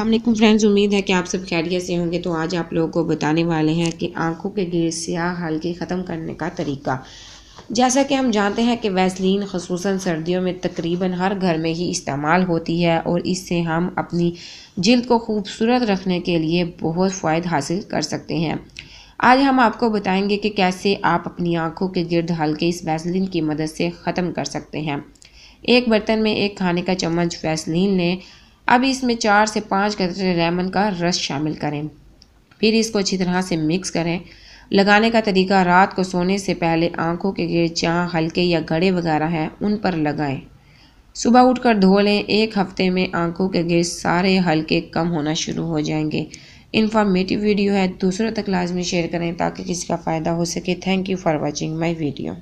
अलमेकम friends उम्मीद है कि आप सब खैरियत से होंगे तो आज आप लोगों को बताने वाले हैं कि आंखों के गिर सयाह हल्के ख़त्म करने का तरीका जैसा कि हम जानते हैं कि वैसलिन खसूस सर्दियों में तकरीबन हर घर में ही इस्तेमाल होती है और इससे हम अपनी जल्द को खूबसूरत रखने के लिए बहुत फ़ायद हासिल कर सकते हैं आज हम आपको बताएंगे कि कैसे आप अपनी आंखों के गिर्द हल्के इस वैसलिन की मदद से ख़त्म कर सकते हैं एक बर्तन में एक खाने का चम्मच वैसलिन लें अब इसमें चार से पाँच कतरे लेमन का रस शामिल करें फिर इसको अच्छी तरह से मिक्स करें लगाने का तरीका रात को सोने से पहले आंखों के गिर जहाँ हल्के या गड़े वगैरह हैं उन पर लगाएं सुबह उठकर धो लें एक हफ्ते में आंखों के गिर सारे हल्के कम होना शुरू हो जाएंगे इन्फॉर्मेटिव वीडियो है दूसरों तक लाजमी शेयर करें ताकि किसी का फ़ायदा हो सके thank you for watching my video